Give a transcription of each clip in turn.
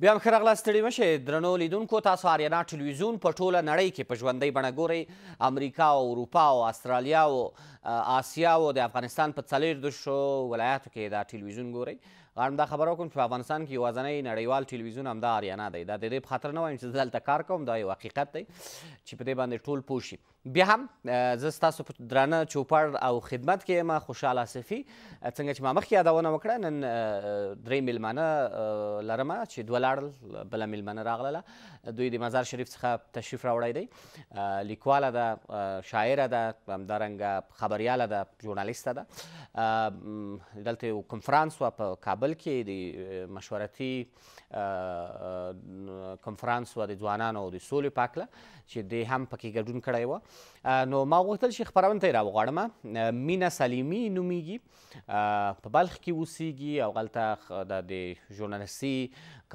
بیا هم ښه راغلاست ستړي مه شئ درنو لیدونکو تاسو آریانا ټلویزیون په ټوله نړۍ کې په ژوندۍ بڼه ګورئ امریکا او اروپا او استرالیا او آسیا او د افغانستان په څلېر دشو ولایاتو کې دا ټلویزیون ګورئ غواړم دا خبره وکړم چې په افغانستان کې یوازینی نړیوال ټلویزیون همدا آریانا دی دا د دې په خاطر نه وایم چې زه دلته کار کوم دا یو حقیقت دی چې په دې باندې ټول پوه شي بیا هم زه ستاسو په درانه چوپړ او خدمت کې یم خوشحال آصفي څنګه چې ما مخکې یادونه وکړه نن درې میلمانه لرمه چې دوه لاړل بله میلمانه راغلله دوی د مزار شریف څخه تشریف راوړی دی لیکواله ده شاعره ده همدارنګه خبریاله ده ژورنالیسته ده دلته یو کنفرانس وه په کابل کې د مشورتي کنفرانس وه د ځوانانو د سولې په هکله چې دی هم پکې ګډون کړی وه نو ما غوښتل چې خپرونه ته یې راوغواړم مینه سلیمي نومیږي په بلخ کې اوسیږي او هلته د د ژورنالستي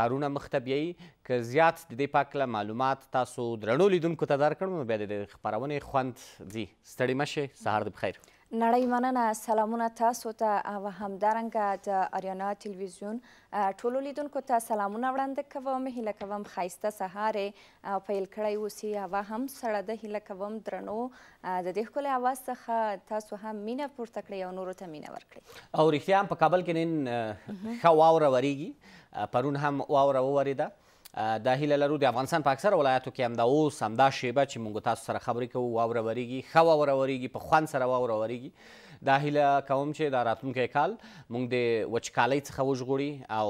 کارونه مخته بیایي که زیات د دې په هکله معلومات تاسو درنو لیدونکو ته درکړم نو بیا د خپرونې خوند ځي ستړي مه سهار د بخیر نړۍ مننه سلامونه تاسو ته او همدارنګه د اریانا ټلویزیون ټولو لیدونکو ته سلامونه وړاندې کوم هیله کوم ښایسته سهارې پیل کړی اوسي هوا هم سړه ده هیله کوم درنو د دې ښکلې اواز څخه تاسو هم مینه پورته کړئ او نورو ته مینه ورکړئ او رښتیا هم په کابل کې نن ښه واوره وریږي پرون هم واوره وورېده دا هیله لرو د افغانستان په اکثره ولایاتو کې همدا اوس همدا شیبه چې موږ تاسو سره خبرې کوو واوره وریږي ښه واوره وریږي په خوند سره واوره وریږي دا هیله کوم چې دا راتلونکی کال موږ د وچکالۍ څخه وژغوري او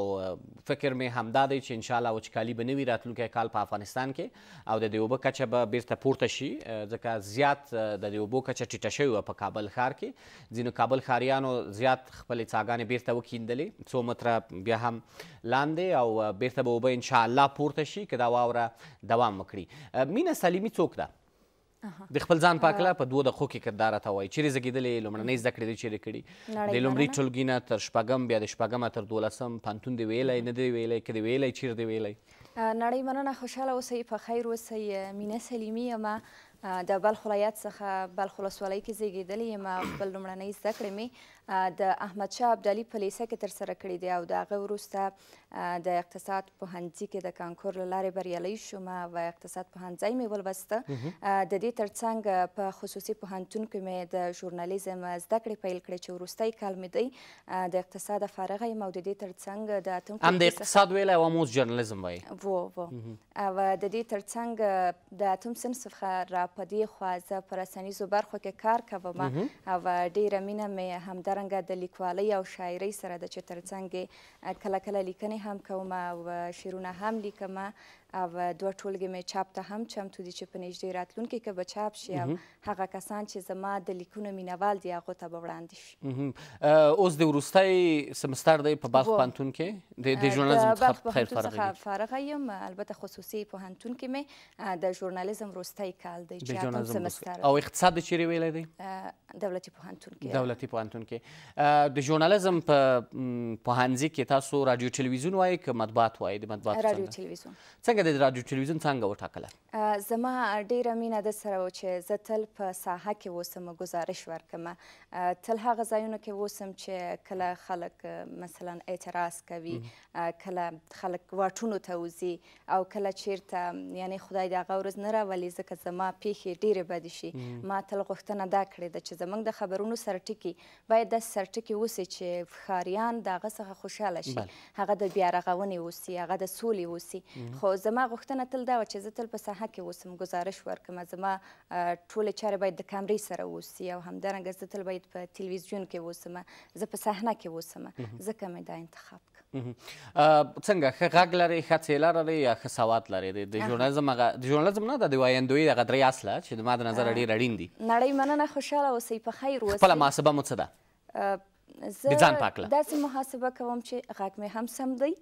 فکر مې همدا دی چې انشاءالله وچکالي به نه وي راتلونکی کال په افغانستان کې او د دې اوبه کچه به بیرته پورته شي ځکه زیات د دې اوبو کچه ټیټه شوې وه په کابل ښار کې ځینو کابل ښاریانو زیات خپلې څاګانې بیرته وکیندلې څو متره بیا هم لاندې او بیرته به اوبه انشاءالله پورته شي که دا واوره دوام وکړي مینه سلیمي څوک ده د خپل ځان پاکله په دوه دقیقو کې کردار راته وایي چیرې زګېدلې لومړنۍ زده کړې دې چیرې کړي د لومړي ټولګي نه تر شپږم بیا د شپږمه تر دولسم پوهنتون دې ویلی نه دې ویلی که دې ویلی چیرې دې ویلی نړۍ مننه خوشحاله اوسئ په خیر اوسئ مینه سلیمي یمه د بلخ ولایت څخه بلخ ولسوالۍ کې زیږېدلې یم خپل لومړنۍ زده کړې مې د احمد شاه ابدالي په لیسه کې تر سره کړی دی او د هغه وروسته د اقتصاد پوهنځي کې د کانکور لارې بریالي شوم او اقتصاد پوهنځي مې ولوسته د دې ترڅنګ په خصوصي پوهنتون کې مې د ژورنالیزم زده کړې پیل کړې چې وروستۍ کال مې دی د اقتصاد فارغه یم او د دې ترڅنګ د اتم هم د اقتصاد ویلی او موز ژورنالیزم وایي وو وو او د دې ترڅنګ د اتم سن څخه را پدې خو زه پر رسنیزو برخو کې کار کوم او ډیره مینه مې همدا همدارنګه د لیکوالۍ او شاعرۍ سره د چې ترڅنګ کله کله لیکنې هم کوم او شعرونه هم لیکم او دوه ټولګې مې چاپ ته هم چمتو دي چې په نږدې راتلونکي کې به چاپ شي او هغه کسان چې زما د لیکونو مینوال دي هغو ته به وړاندې شي اوس د وروستی سمستر دی په بلخ پوهنتون کې د ژورنالیزم څخه فارغه یم البته خصوصي پوهنتون کې مې د ژورنالیزم وروستی کال دی چې اتم سمستر او اقتصاد د چیرې ویلی دی دولتي پوهنتون کې دولتي پوهنتون کې د ژورنالیزم په پوهنځي کې تاسو رادیو ټلویزیون وایي که مطبوعات وایي د مطبوعات رادیو ټلویزیون څنګه څنګه د رادیو ټلویزیون څنګه وټاکله زما ډیره مینه د سره و چې زه تل په ساحه کې اوسم گزارش ورکم تل هغه ځایونه کې اوسم چې کله خلک مثلا اعتراض کوي کله خلک واټونو ته وزي او کله چیرته یعنی خدای دې هغه ورځ نه راولي ځکه زما پیښې ډیرې بدې شي ما تل غوښتنه دا کړې ده چې زمونږ د خبرونو سرټکي باید د سرټکي اوسي چې ښاریان د هغه څخه خوشحاله شي هغه د بیا رغونې اوسي هغه د سولې اوسي خو زما زما غوښتنه تل دا وه چې زه تل په ساحه کې اوسم ګزارش ورکړم زما ټولې چارې باید د کامرې سره اوسي او همدارنګه زه تل باید په تلویزیون کې اوسم زه په صحنه کې اوسم ځکه مې دا انتخاب څنګه ښه غږ لري ښه څېله لري یا ښه سواد لري د ژورنالیزم هغه د ژورنالیزم نه د ویندوی دغه درې اصله چې زما د نظره ډېر اړین دي نړۍ مننه خوشحاله اوسئ په خیر اوسئ خپله محاسبه مو څه ده زه داسې محاسبه کوم چې غږ مې هم سم دی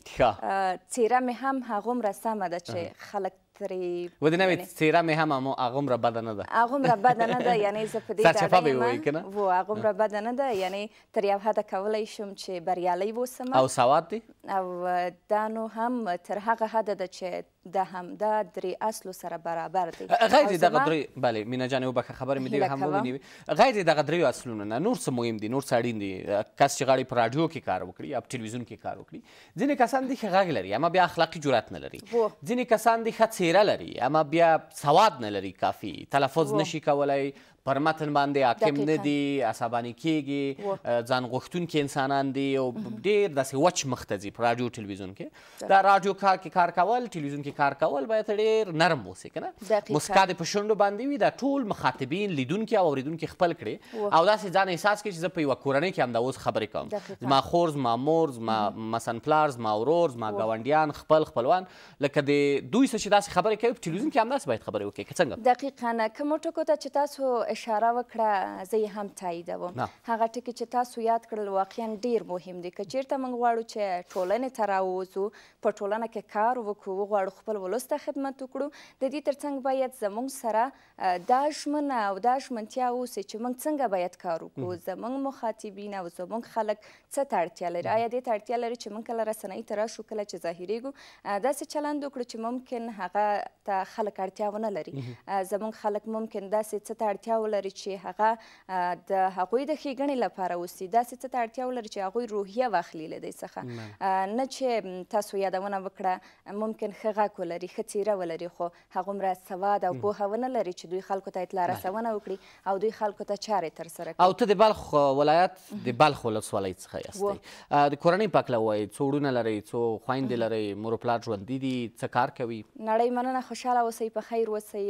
څیره مې هم هغومره سمه ده چې خلک ترې و دې نوې څیره مې هم هغومره بده نه ده هغومره بده نه ده یعنې زه په دې سرچپه به یې ووایي که نه و هغومره بده نه ده یعنې تر یو حده کولی شم چې بریالی واوسم او سواد دی او دا نو هم تر هغه حده ده چې دا همدا درې اصلو سره برابر دی غیر دغه درې بله مینه جانې وبښه خبرې مې دې هم ومنوي غیر دغه درېو اصلونو نه نور څه مهم دي نور څه اړین دي کس چې غواړي په راډیو کې کار وکړي یا په ټلویزیون کې کار وکړي ځینې کسان دي ښه غږ لري اما بیا اخلاقي جرات نه لري ځینې کسان دي ښه څیره لري اما بیا سواد نه لري کافي تلفظ نشي کولای پر متن باندې حاکم نه دي عصباني کیږي ځان غوښتونکي انسانان دي او ډیر داسې وچ مختزي په رادیو ټلویزیون کې دا رادیو کار کې کار کول ټلویزیون کې کار کول باید ډیر نرم اوسي کنه مسکا د په شونډو باندې وي دا ټول مخاطبین لیدونکي او اوریدونکي خپل کړي او داسې ځان احساس کړي چې زه په یوه کورنۍ کې همدا اوس خبرې کوم زما خور زما مور زما مثلا پلار زما ورور زما ګاونډیان خپل خپلوان لکه د دوی څه چې داسې خبرې کوي په ټلویزیون کې همداسې باید خبرې وکړي که څنګه دقیقا کومو ټکو ته چې تاسو اشاره وکړه زه یې هم تاییدوم هغه ټکي چې تاسو یاد کړل واقعا ډیر مهم دی که چیرته موږ غواړو چې ټولنې ته راووځو په ټولنه کې کار وکړو وغواړو خپل ولس ته خدمت وکړو د دې ترڅنګ باید زموږ سره دا ژمنه او دا ژمنتیا اوسي چې موږ څنګه باید کار وکړو زموږ مخاطبین او زموږ خلک څه ته اړتیا لري آیا دې ته اړتیا لري چې موږ کله رسنۍ ته راشو کله چې ظاهریږو داسې چلند وکړو چې ممکن هغه ته خلک اړتیا ونه لري زموږ خلک ممکن داسې څه ته اړتیا اړتیا ولري چې هغه د هغوی د ښېګڼې لپاره اوسي داسې څه ته اړتیا ولري چې هغوی روحیه واخلي له دوی څخه نه چې تاسو یادونه وکړه ممکن ښه غږ ولري ښه څیره ولري خو هغومره سواد او پوهه ونه لري چې دوی خلکو ته اطلاع رسونه وکړي او دوی خلکو ته چارې ترسره کړي او ته د بلخ ولایت د بلخ ولسوالۍ څخه یاستئ د کورنۍ په هکله ووایئ څو وروڼه لرئ څو خویندې لرئ مور او پلار ژوندي دي څه کار کوي نړۍ مننه خوشحاله اوسئ په خیر اوسئ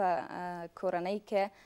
په کورنۍ کې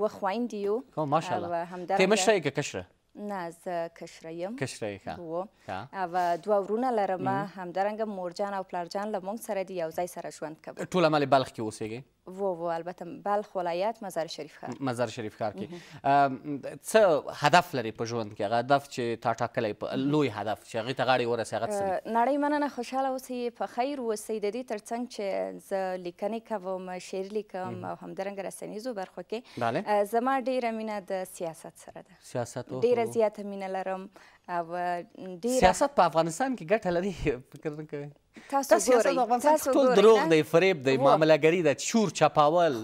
و خویندې یو ماشاءالله تې مشره یې که کشره نه زه کشره یم کشره ښه او دوه ورونه لرم همدارنګه مورجان او پلارجان له موږ سره دي یو ځای سره ژوند کوم ټول عمل بلخ کې اوسېږئ وو وو البته بلخ ولایت مزار شریف ښار مزار شریف ښار کې څه هدف لري په ژوند کې هغه هدف چې تا ټاکلی لوی هدف چې هغې ته غاړې ورسې هغه څه نړۍ مننه خوشحاله اوسئ په خیر اوسئ د دې تر څنګ چې زه لیکنې کوم شعر لیکم او همدارنګه رسنیزو برخو کې زما ډیره مینه د سیاست سره ده سیاست ډیره زیاته مینه لرم او ډیر mm, سیاست په افغانستان کې ګټه لري فکر نه کوي تاسو ګورئ تاسو ټول دروغ دی فریب دی معاملګری ده شور چپاول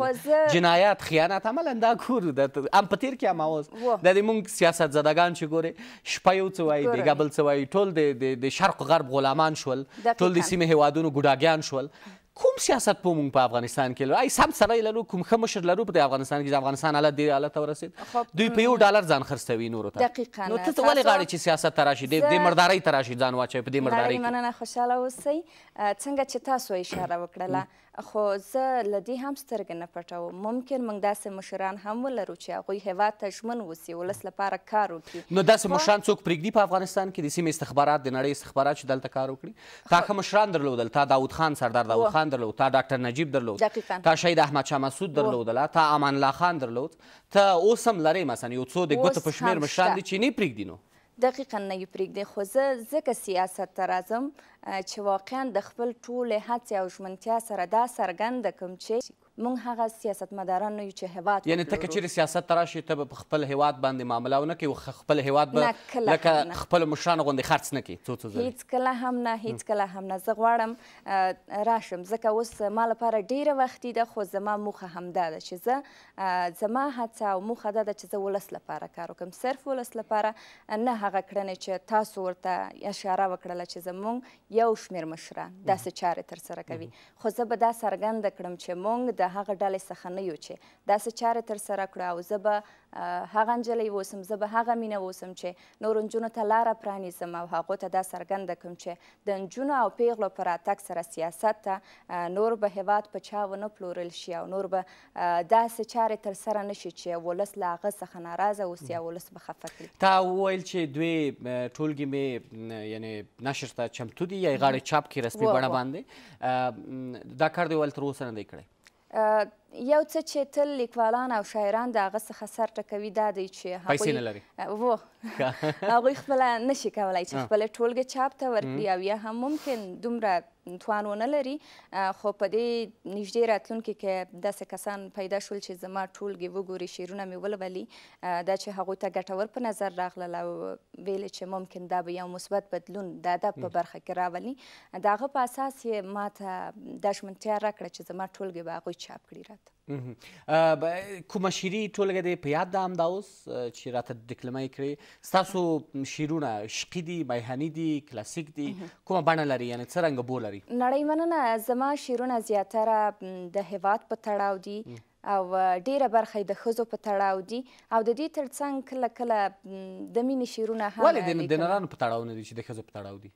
جنایات خیانت عملا دا ګورو د ام پتیر کې هم اوس د دې مونږ سیاست زدگان چې ګوري شپه یو څه وایي د ګبل څه وایي ټول د شرق غرب غلامان شول ټول د سیمه هوادونو ګډاګیان شول کوم سیاست په مونږ په افغانستان کې لرو ای سم سره لرو کوم ښه مشر لرو په افغانستان کې د افغانستان حالت دې حالت ورسید دوی په یو ډالر ځان خرڅوي نورو ته دقیقا نو ته ولې غواړې چې سیاست ته راشي دې مردارۍ ته راشي ځان واچوي په دې مردارۍ کې مننه خوشحاله اوسئ څنګه چې تاسو اشاره وکړله خو زه له دې هم سترګې نه پټوم ممکن موږ داسې مشران هم ولرو چې هغوی هېواد ته ژمن اوسي ولس لپاره کار وکړي نو داسې مشران څوک پرېږدي په افغانستان کې د سیمې استخبارات د نړۍ استخبارات چې دلته کار وکړي تا ښه مشران درلودل تا داود خان سردار داود خان خان درلود تا ډاکټر نجیب درلود تا شهید احمد شاه مسعود درلودله تا امان الله خان درلود ته اوس هم لرې مثلا یو څو د ګوتو په شمېر مشران دي چې نه یې پرېږدي نو دقیقا نه یې پرېږدي خو زه ځکه سیاست ته راځم چې واقعا د خپل ټولې هڅې او ژمنتیا سره دا څرګنده کړم چې مونږ هغه سیاستمداران نه یو چې هیواد یعنې ته که چیرې سیاست ته راشي ته به په خپل هیواد باندې معامله ونه کوي خپل هیواد به لکه خپلو مشرانو غوندې خرڅ نه کړي څو څو هېڅکله هم نه هېڅکله هم نه زه غواړم راشم ځکه اوس ما لپاره ډیره وختي ده خو زما موخه همدا ده چې زه زما هڅه او موخه دا ده چې زه ولس لپاره کار وکړم صرف ولس لپاره نه هغه کړنې چې تاسو ورته اشاره وکړله چې زموږ یو شمېر مشران داسې چارې ترسره کوي خو زه به دا څرګنده کړم چې موږ د د هغه ډلې څخه نه یو چې داسې چاره ترسره کړه او زه به هغه نجلۍ اوسم زه به هغه مینه اوسم چې نورو نجونو ته لاره پرانیزم او هغو ته دا څرګنده کړم چې د نجونو او پیغلو په راتګ سره سیاست ته نور به هیواد په چا ونه پلورل شي او نور به داسې چارې ترسره نه شي چې ولس له هغه څخه ناراضه اوسي او ولس به خفه کړي تا وویل چې دوی ټولګې مې یعنی نشر ته چمتو دي یا غاړې چاپ کې رسمي بڼه باندې دا کار دوی ول تر اوسه نه دی کړی 呃。یو څه چې تل لیکوالان او شاعران د هغه څخه سر ټکوي دا دی چې پیسې نه لري وو هغوی خپله نشي کولی چې خپله ټولګه چاپ ته ورکړي او یا هم ممکن دومره توان ونه لري خو په دې نږدې راتلونکي کې داسې کسان پیدا شول چې زما ټولګې وګوري شعرونه مې ولولي دا چې هغوی ته ګټور په نظر راغلل او ویلې چې ممکن دا به یو مثبت بدلون د ادب په برخه کې راولي د هغه په اساس یې ما ته دا ژمنتیا راکړه چې زما ټولګې به هغوی چاپ کړي راته کومه شیري ټول لګې په یاد ده همدا اوس چې راته ډکلمه یې کړې ستاسو شیرونه شقي دي میهني دي کلاسیک دي کومه بڼه لري یعنې څه رنګه بو لري نړۍ مننه زما شیرونه زیاتره د هیواد په تړاو دي او ډیره برخه د ښځو په تړاو دي او د دې ترڅنګ کله کله د مینې شیرونه هم ولې د نرانو په تړاو نه دي چې د ښځو په تړاو دي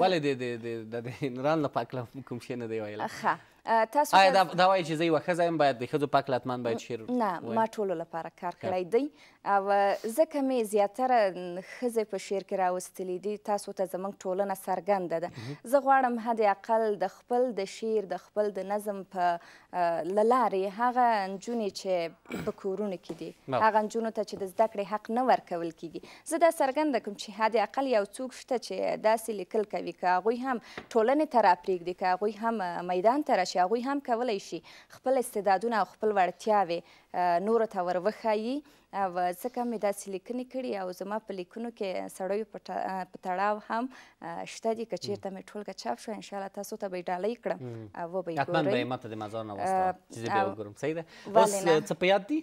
ولې د د د نران لپاره کوم شی نه دی ویلی ښه تاسو آیا دا, دا وایي چې زه یوه ښځه یم باید د ښځو په هکله حتما باید شعر نه ما ټولو لپاره کار کړی دی او ځکه مې زیاتره ښځې په شعر کې راوستلي دي تاسو ته زموږ ټولنه څرګنده ده زه غواړم حد اقل د خپل د شعر د خپل د نظم په له لارې هغه نجونې چې په کورونو کې دي هغه نجونو ته چې د زده کړې حق نه ورکول کیږي زه دا څرګنده کوم چې حد اقل یو څوک شته چې داسې لیکل کوي که هغوی هم ټولنې ته راپرېږدي که هغوی هم میدان ته چې هغوی هم کولی شي خپل استعدادونه او خپل وړتیاوې نورو ته ور وښایي او ځکه مې داسې لیکنې کړي او زما په لیکنو کې سړیو په تړاو هم شته دي که چېرته مې ټولګه چاپ شوه انشاءالله تاسو ته به یې ډالۍ کړم وبه یې ګورئ حتما به یې ماته د مزار نه وسته چې زه بیا وګورم صحیح ده اوس څه په یاد دي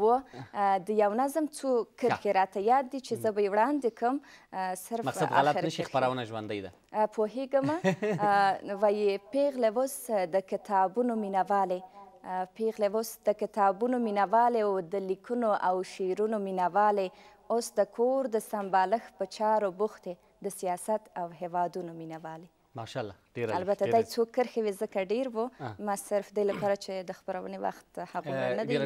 و د یو نظم څو کرښې راته یاد دي چې زه به یې وړاندې کړم صرف مقصد غلط نشي خپرونه ژوندۍ ده پوهېږم و یې پیغله اوس د کتابونو مینهوالې پیغله اوس د کتابونو مینهوالې او د لیکونو او شعرونو مینهوالې اوس د کور د سمبالښت په چارو بوختې د سیاست او هیوادونو مینهوالې ماشاءالله ډیر البته دا څو کرخې وي ځکه ډیر وو ما صرف د لپاره چې د خبرونې وخت هغه نه دی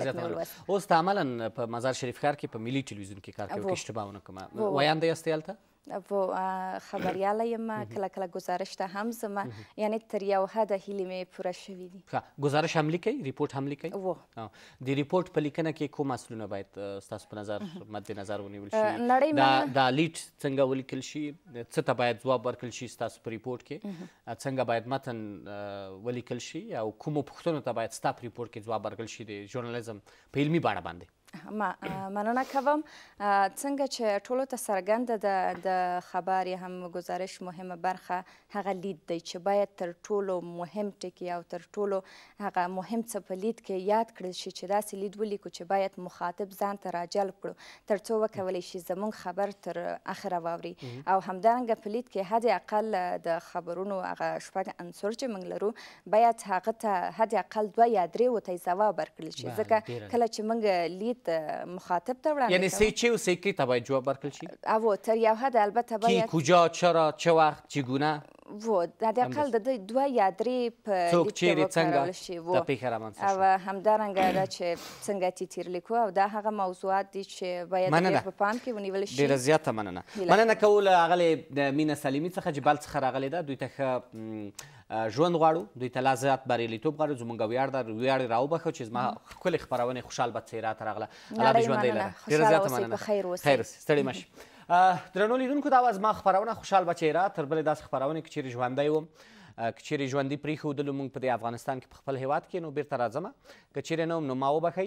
اوس تعاملا په مزار شریف ښار کې په ملي ټلویزیون کې کار کوي اشتباه ونه کوم وایانده یاست هلته خبریاله یم کله کله گزارش ته هم زما یعنی تر یو حده هیلې مې پوره شوي دي ښه گزارش هم لیکئ ریپورټ هم لیکئ و د ریپورټ په لیکنه کې کوم اصلونه باید ستاسو په نظر مد نظر ونیول شي دا لیټ څنګه ولیکل شي څه ته باید ځواب ورکړل شي ستاسو په ریپورټ کې څنګه باید متن ولیکل شي او کومو پوښتنو ته باید ستاسو په ریپورټ کې ځواب ورکړل شي د ژورنالیزم په علمي بڼه باندې مننه کوم څنګه چې ټولو ته څرګنده ده د خبر هم گزارش مهمه برخه هغه لید دی چې باید تر ټولو مهم ټکی او تر ټولو هغه مهم څه په لید کې یاد کړل شي چې داسې لید ولیکو چې باید مخاطب ځان ته راجلب کړو تر څو وکولی شي زموږ خبر تر اخره واوري او همدارنګه په لید کې حد اقل د خبرونو هغه شپږ عنصر چې موږ لرو باید هغه ته حد اقل دوه یا درې ورته ځواب ورکړل شي ځکه کله چې موږ لید مخاطب ته وړاندې یعنی سې چې او سې کې ته باید جواب ورکړل شي او تر یو حد البته باید کی کجا چرا چه وقت چگونه و حداقل د دوه یا درې په څوک چیرې څنګه دا پیښه رامنځته شوه او همدارنګه دا چې څنګه تیتیر لیکو او دا هغه موضوعات دي چې باید ډېر په پام کې ونیول شي ډېره زیاته مننه مننه کوو له اغلې د مینه سلیمي څخه جبال څخه راغلې ده دوی ته ښه ژوند غواړو دوی ته لا زیات بریالیتوب غواړو زموږ ویاړ ده ویاړ یې راوبښو چې زما ښکلې خپرونې خوشحال بد څېره ته راغله الله دې ژوندی لره ډېره زیاته مننه خیر اوسئ ستړي مه درنو لیدونکو دا از ما خبرونه خوشحال بچیرا تر بلې داسې خبرونه کې چیرې ژوندی وم که چیرې ژوندي پرېښودلو موږ په دې افغانستان کې په خپل هیواد کې نو بیرته راځمه که چیرې نه وم نو ما وبښئ